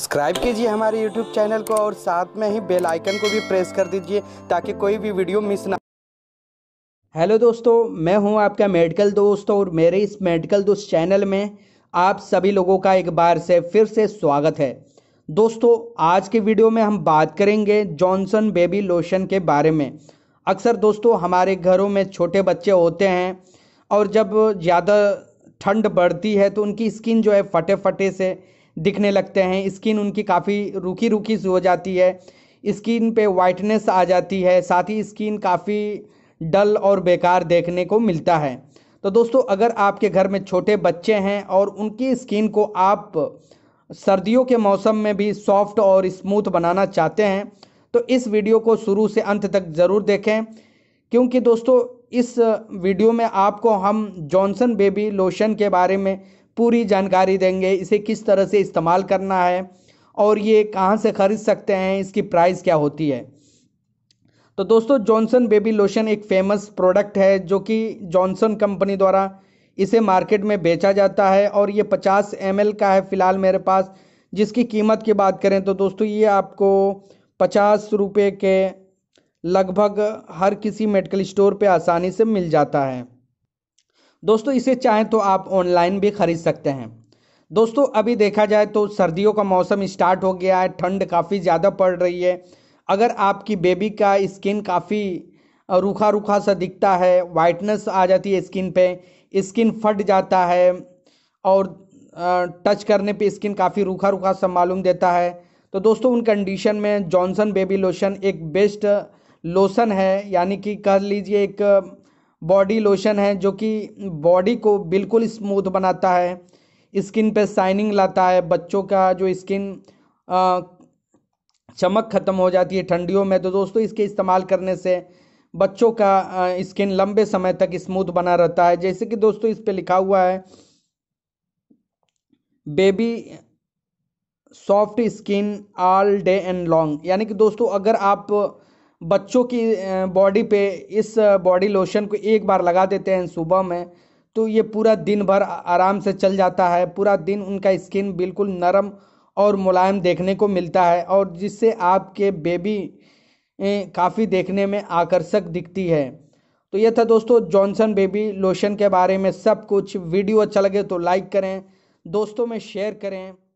subscribe कीजिए हमारे YouTube channel को और साथ में ही बेल आइकन को भी प्रेस कर दीजिए ताकि कोई भी वीडियो मिस ना हेलो दोस्तों मैं हूं आपका मेडिकल दोस्त और मेरे इस मेडिकल दोस्त चैनल में आप सभी लोगों का एक बार से फिर से स्वागत है दोस्तों आज के वीडियो में हम बात करेंगे जॉनसन बेबी लोशन के बारे में अक्सर दोस्तों हमारे घरों में छोटे बच्चे होते हैं और जब ज़्यादा ठंड बढ़ती है तो उनकी स्किन जो है फटे फटे से दिखने लगते हैं स्किन उनकी काफ़ी रुकी रूखी सी हो जाती है स्किन पे वाइटनेस आ जाती है साथ ही स्किन काफ़ी डल और बेकार देखने को मिलता है तो दोस्तों अगर आपके घर में छोटे बच्चे हैं और उनकी स्किन को आप सर्दियों के मौसम में भी सॉफ्ट और स्मूथ बनाना चाहते हैं तो इस वीडियो को शुरू से अंत तक ज़रूर देखें क्योंकि दोस्तों इस वीडियो में आपको हम जॉनसन बेबी लोशन के बारे में पूरी जानकारी देंगे इसे किस तरह से इस्तेमाल करना है और ये कहाँ से ख़रीद सकते हैं इसकी प्राइस क्या होती है तो दोस्तों जॉनसन बेबी लोशन एक फेमस प्रोडक्ट है जो कि जॉनसन कंपनी द्वारा इसे मार्केट में बेचा जाता है और ये पचास एम का है फ़िलहाल मेरे पास जिसकी कीमत की बात करें तो दोस्तों ये आपको पचास रुपये के लगभग हर किसी मेडिकल स्टोर पे आसानी से मिल जाता है दोस्तों इसे चाहें तो आप ऑनलाइन भी खरीद सकते हैं दोस्तों अभी देखा जाए तो सर्दियों का मौसम स्टार्ट हो गया है ठंड काफ़ी ज़्यादा पड़ रही है अगर आपकी बेबी का स्किन काफ़ी रूखा रूखा सा दिखता है वाइटनेस आ जाती है स्किन पे स्किन फट जाता है और टच करने पे स्किन काफ़ी रूखा रूखा सा मालूम देता है तो दोस्तों उन कंडीशन में जॉनसन बेबी लोशन एक बेस्ट लोशन है यानी कि कह लीजिए एक बॉडी लोशन है जो कि बॉडी को बिल्कुल स्मूथ बनाता है स्किन पे शाइनिंग लाता है बच्चों का जो स्किन चमक ख़त्म हो जाती है ठंडियों में तो दोस्तों इसके इस्तेमाल करने से बच्चों का स्किन लंबे समय तक स्मूथ बना रहता है जैसे कि दोस्तों इस पे लिखा हुआ है baby soft skin all day and long यानी कि दोस्तों अगर आप बच्चों की बॉडी पे इस बॉडी लोशन को एक बार लगा देते हैं सुबह में तो ये पूरा दिन भर आराम से चल जाता है पूरा दिन उनका स्किन बिल्कुल नरम और मुलायम देखने को मिलता है और जिससे आपके बेबी काफ़ी देखने में आकर्षक दिखती है तो यह था दोस्तों जॉनसन बेबी लोशन के बारे में सब कुछ वीडियो अच्छा लगे तो लाइक करें दोस्तों में शेयर करें